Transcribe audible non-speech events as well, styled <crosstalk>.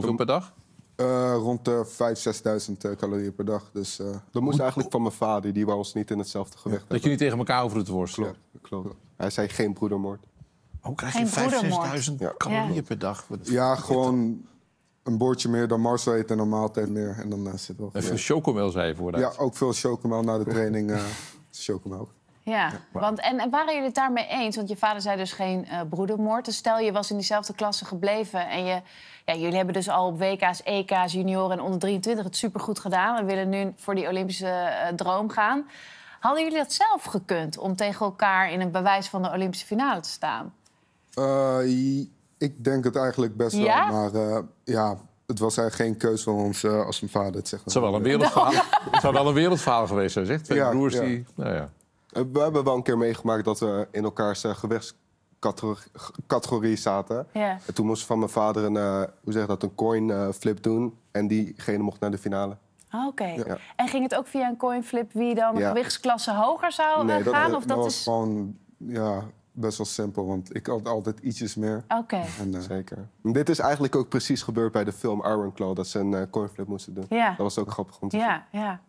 Hoeveel per dag? Eh, rond de 5.000, 6.000 eh, calorieën per dag. Dus eh, dat moest eigenlijk van mijn vader, die was ons niet in hetzelfde gewicht ja, Dat jullie tegen elkaar over het worstelen. klopt. Hij zei geen broedermoord. Hoe oh, krijg je 5.000, 6.000 calorieën per dag? ja, gewoon een boordje meer dan Marcel eet en een maaltijd meer. En dan uh, zit wel Even En chocomel zei je Ja, ook veel chocomel na de training. chocomel. Ja, want, en, waren jullie het daarmee eens? Want je vader zei dus geen eh, broedermoord. Dus stel, je was in diezelfde klasse gebleven en je, ja, jullie hebben dus al op WK's, EK's, junioren en onder 23 het supergoed gedaan. En willen nu voor die Olympische eh, droom gaan. Hadden jullie dat zelf gekund om tegen elkaar in een bewijs van de Olympische finale te staan? Eh, ik denk het eigenlijk best wel, maar ja, het was eigenlijk geen keuze van ons als mijn vader het zegt. Het zou wel een <laughs> wereldverhaal, het zou wel een wereldverhaal geweest zijn, zegt. Twee broers die... Nou ja. Eh, we hebben wel een keer meegemaakt dat we in elkaars eh, gewichtscategorie zaten. En toen moest van mijn vader een, uh, hoe zeg dat, een coin flip doen. En diegene mocht naar de finale. Ah, oké. En ging het ook via een coin flip wie dan ja. gewichtsklasse hoger zou gaan? of dat, is... gewoon ja, best wel simpel, want ik had altijd ietsjes meer. Oké. Zeker. En dit is eigenlijk ook precies gebeurd bij de film Iron Claw, dat ze een coinflip moesten doen. Ja. Dat was ook grappig om te zien. ja. ja.